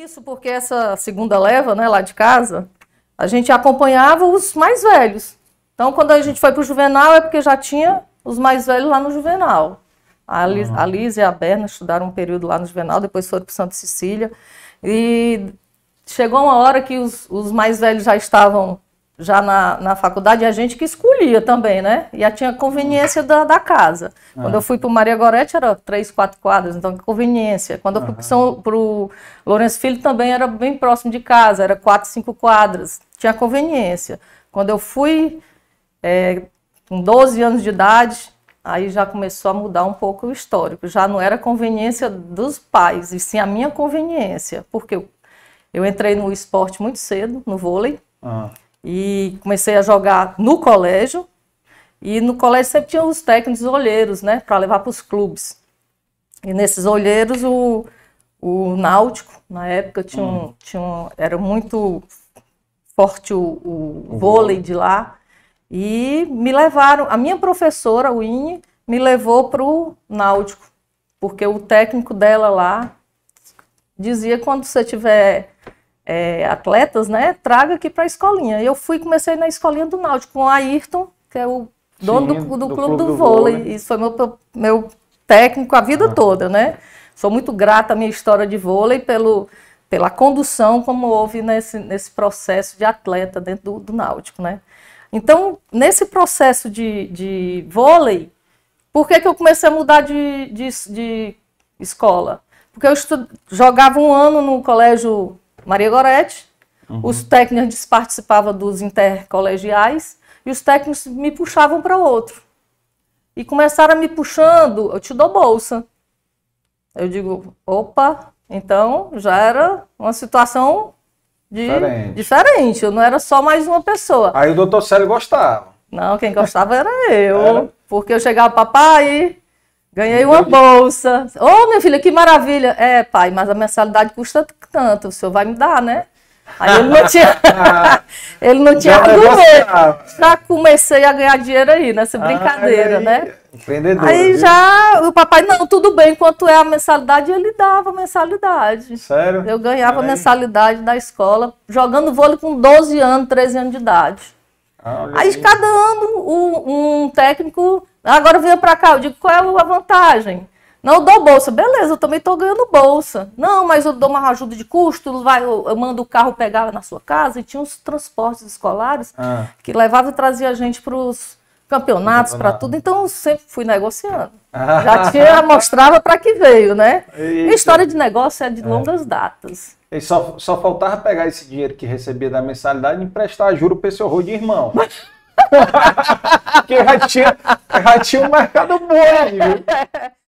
Isso porque essa segunda leva, né, lá de casa, a gente acompanhava os mais velhos. Então, quando a gente foi para o Juvenal, é porque já tinha os mais velhos lá no Juvenal. A Liz, a Liz e a Berna estudaram um período lá no Juvenal, depois foram para Santa Cecília. E chegou uma hora que os, os mais velhos já estavam já na, na faculdade, a gente que escolhia também, né? E já tinha conveniência da, da casa. Ah. Quando eu fui para Maria Gorete era três, quatro quadras, então conveniência. Quando eu fui para o Lourenço Filho também era bem próximo de casa, era quatro, cinco quadras, tinha conveniência. Quando eu fui é, com 12 anos de idade, aí já começou a mudar um pouco o histórico. Já não era conveniência dos pais, e sim a minha conveniência, porque eu, eu entrei no esporte muito cedo, no vôlei. Uhum. E comecei a jogar no colégio. E no colégio sempre tinha os técnicos olheiros, né, para levar para os clubes. E nesses olheiros, o, o Náutico, na época, tinha um, hum. tinha um, era muito forte o, o, o vôlei de lá. E me levaram, a minha professora, o INE, me levou para o Náutico, porque o técnico dela lá dizia: quando você tiver é, atletas, né, traga aqui para a escolinha. Eu fui comecei na escolinha do Náutico com o Ayrton, que é o dono Sim, do, do, do, clube, clube do, do vôlei. vôlei. Isso foi meu, meu técnico a vida ah. toda, né? Sou muito grata à minha história de vôlei pelo, pela condução como houve nesse, nesse processo de atleta dentro do, do Náutico, né? Então, nesse processo de, de vôlei, por que, que eu comecei a mudar de, de, de escola? Porque eu jogava um ano no colégio Maria Gorete, uhum. os técnicos participavam dos intercolegiais e os técnicos me puxavam para outro. E começaram a me puxando, eu te dou bolsa. Eu digo, opa, então já era uma situação de, diferente. diferente. Eu não era só mais uma pessoa. Aí o doutor Célio gostava. Não, quem gostava era eu. Era? Porque eu chegava, papai, Ganhei uma bolsa. Ô, oh, minha filha, que maravilha. É, pai, mas a mensalidade custa tanto, o senhor vai me dar, né? Aí ele não tinha, ele não tinha argumento. Já comecei a ganhar dinheiro aí, nessa ah, brincadeira, ah, né? Empreendedor. Aí viu? já o papai, não, tudo bem, quanto é a mensalidade, ele dava mensalidade. Sério? Eu ganhava aí. mensalidade da escola, jogando vôlei com 12 anos, 13 anos de idade. Ah, aí, aí cada ano um, um técnico Agora vira para cá, eu digo, qual é a vantagem? Não, eu dou bolsa. Beleza, eu também estou ganhando bolsa. Não, mas eu dou uma ajuda de custo, vai, eu mando o carro pegar na sua casa. E tinha uns transportes escolares ah. que levavam e trazia a gente para os campeonatos, para tudo. Então, eu sempre fui negociando. Ah. Já tinha, mostrava para que veio, né? Eita. História de negócio é de é. longas datas. E só, só faltava pegar esse dinheiro que recebia da mensalidade e emprestar juro para esse horror de irmão. Mas... Porque já tinha, já tinha marcado o bom, viu?